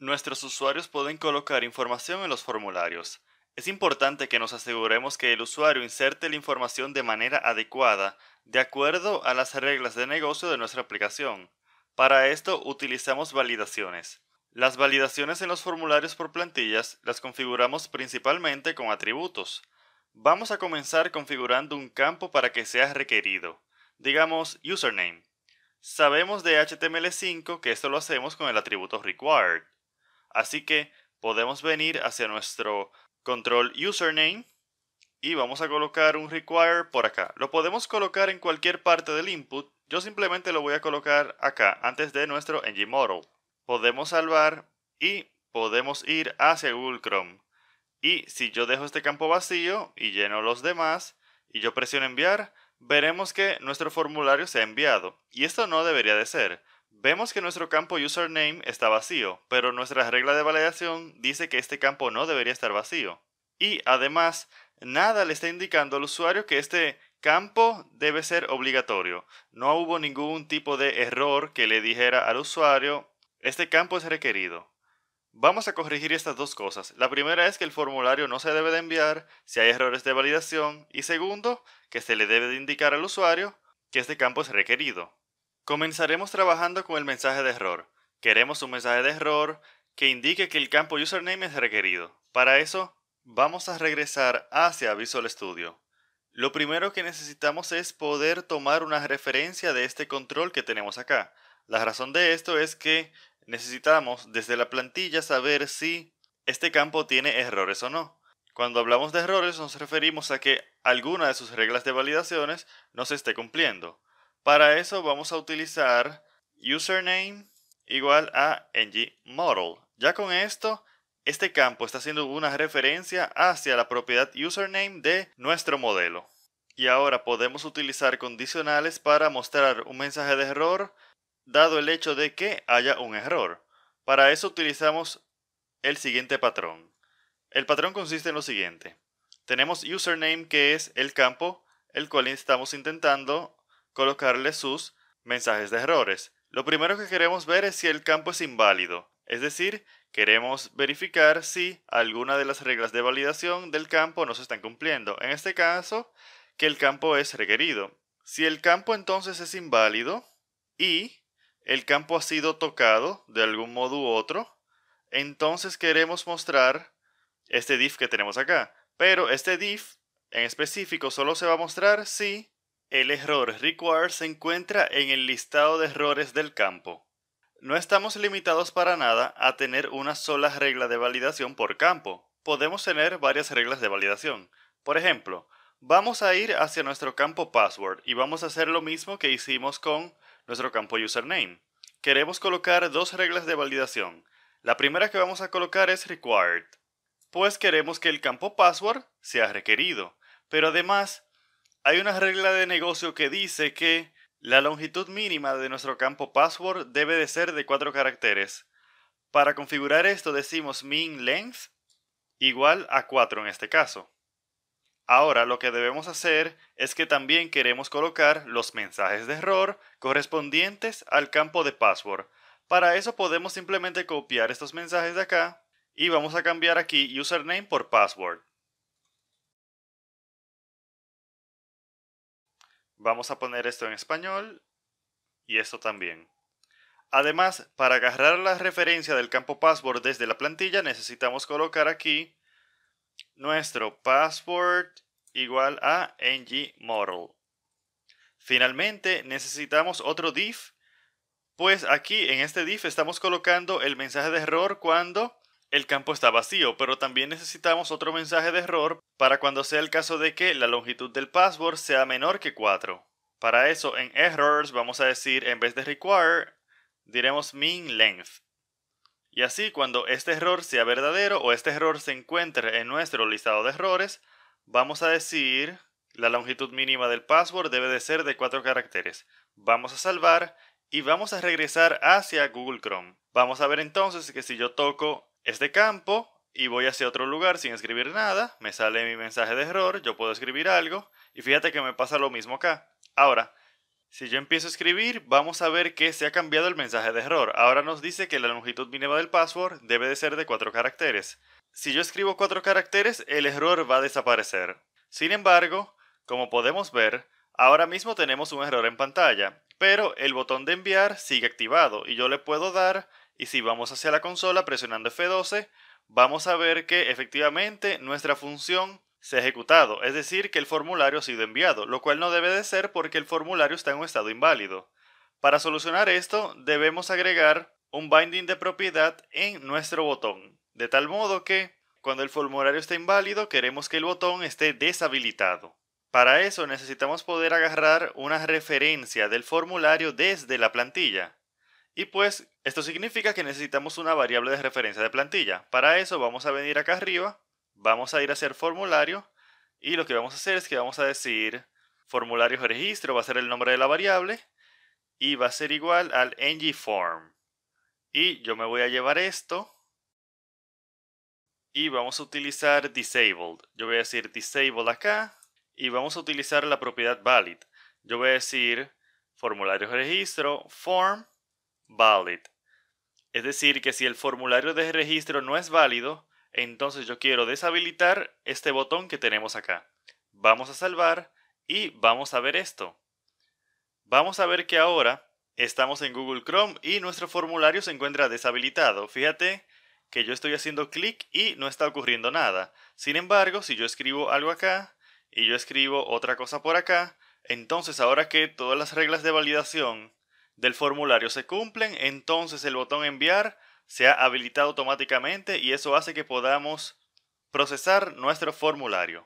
Nuestros usuarios pueden colocar información en los formularios. Es importante que nos aseguremos que el usuario inserte la información de manera adecuada, de acuerdo a las reglas de negocio de nuestra aplicación. Para esto utilizamos validaciones. Las validaciones en los formularios por plantillas las configuramos principalmente con atributos. Vamos a comenzar configurando un campo para que sea requerido, digamos username. Sabemos de HTML5 que esto lo hacemos con el atributo required. Así que podemos venir hacia nuestro control username y vamos a colocar un require por acá. Lo podemos colocar en cualquier parte del input. Yo simplemente lo voy a colocar acá, antes de nuestro ngModel. Podemos salvar y podemos ir hacia Google Chrome. Y si yo dejo este campo vacío y lleno los demás, y yo presiono enviar, veremos que nuestro formulario se ha enviado. Y esto no debería de ser. Vemos que nuestro campo username está vacío, pero nuestra regla de validación dice que este campo no debería estar vacío. Y además, nada le está indicando al usuario que este campo debe ser obligatorio. No hubo ningún tipo de error que le dijera al usuario, este campo es requerido. Vamos a corregir estas dos cosas. La primera es que el formulario no se debe de enviar si hay errores de validación y segundo, que se le debe de indicar al usuario que este campo es requerido. Comenzaremos trabajando con el mensaje de error. Queremos un mensaje de error que indique que el campo username es requerido. Para eso, vamos a regresar hacia Visual Studio. Lo primero que necesitamos es poder tomar una referencia de este control que tenemos acá. La razón de esto es que necesitamos desde la plantilla saber si este campo tiene errores o no. Cuando hablamos de errores nos referimos a que alguna de sus reglas de validaciones no se esté cumpliendo. Para eso vamos a utilizar username igual a ngModel. Ya con esto, este campo está haciendo una referencia hacia la propiedad username de nuestro modelo. Y ahora podemos utilizar condicionales para mostrar un mensaje de error dado el hecho de que haya un error. Para eso utilizamos el siguiente patrón. El patrón consiste en lo siguiente. Tenemos username que es el campo el cual estamos intentando colocarle sus mensajes de errores. Lo primero que queremos ver es si el campo es inválido, es decir, queremos verificar si alguna de las reglas de validación del campo no se están cumpliendo. En este caso, que el campo es requerido. Si el campo entonces es inválido y el campo ha sido tocado de algún modo u otro, entonces queremos mostrar este div que tenemos acá. Pero este div en específico solo se va a mostrar si el error required se encuentra en el listado de errores del campo. No estamos limitados para nada a tener una sola regla de validación por campo. Podemos tener varias reglas de validación. Por ejemplo, vamos a ir hacia nuestro campo password y vamos a hacer lo mismo que hicimos con nuestro campo username. Queremos colocar dos reglas de validación. La primera que vamos a colocar es required, pues queremos que el campo password sea requerido, pero además hay una regla de negocio que dice que la longitud mínima de nuestro campo password debe de ser de 4 caracteres. Para configurar esto decimos minLength igual a 4 en este caso. Ahora lo que debemos hacer es que también queremos colocar los mensajes de error correspondientes al campo de password. Para eso podemos simplemente copiar estos mensajes de acá y vamos a cambiar aquí username por password. Vamos a poner esto en español y esto también. Además, para agarrar la referencia del campo password desde la plantilla, necesitamos colocar aquí nuestro password igual a ngModel. Finalmente, necesitamos otro div, pues aquí en este div estamos colocando el mensaje de error cuando el campo está vacío, pero también necesitamos otro mensaje de error para cuando sea el caso de que la longitud del password sea menor que 4. Para eso, en errors vamos a decir, en vez de require, diremos min length. Y así, cuando este error sea verdadero o este error se encuentre en nuestro listado de errores, vamos a decir, la longitud mínima del password debe de ser de 4 caracteres. Vamos a salvar y vamos a regresar hacia Google Chrome. Vamos a ver entonces que si yo toco este campo y voy hacia otro lugar sin escribir nada, me sale mi mensaje de error, yo puedo escribir algo y fíjate que me pasa lo mismo acá. Ahora, si yo empiezo a escribir, vamos a ver que se ha cambiado el mensaje de error. Ahora nos dice que la longitud mínima del password debe de ser de 4 caracteres. Si yo escribo 4 caracteres, el error va a desaparecer. Sin embargo, como podemos ver, ahora mismo tenemos un error en pantalla, pero el botón de enviar sigue activado y yo le puedo dar y si vamos hacia la consola presionando F12, vamos a ver que efectivamente nuestra función se ha ejecutado, es decir, que el formulario ha sido enviado, lo cual no debe de ser porque el formulario está en un estado inválido. Para solucionar esto, debemos agregar un binding de propiedad en nuestro botón, de tal modo que cuando el formulario esté inválido queremos que el botón esté deshabilitado. Para eso necesitamos poder agarrar una referencia del formulario desde la plantilla. Y pues esto significa que necesitamos una variable de referencia de plantilla. Para eso vamos a venir acá arriba, vamos a ir a hacer formulario y lo que vamos a hacer es que vamos a decir formulario registro, va a ser el nombre de la variable y va a ser igual al ngform. Y yo me voy a llevar esto y vamos a utilizar disabled. Yo voy a decir disabled acá y vamos a utilizar la propiedad valid. Yo voy a decir formulario registro form valid. Es decir, que si el formulario de registro no es válido, entonces yo quiero deshabilitar este botón que tenemos acá. Vamos a salvar y vamos a ver esto. Vamos a ver que ahora estamos en Google Chrome y nuestro formulario se encuentra deshabilitado. Fíjate que yo estoy haciendo clic y no está ocurriendo nada. Sin embargo, si yo escribo algo acá y yo escribo otra cosa por acá, entonces ahora que todas las reglas de validación del formulario se cumplen, entonces el botón enviar se ha habilitado automáticamente y eso hace que podamos procesar nuestro formulario.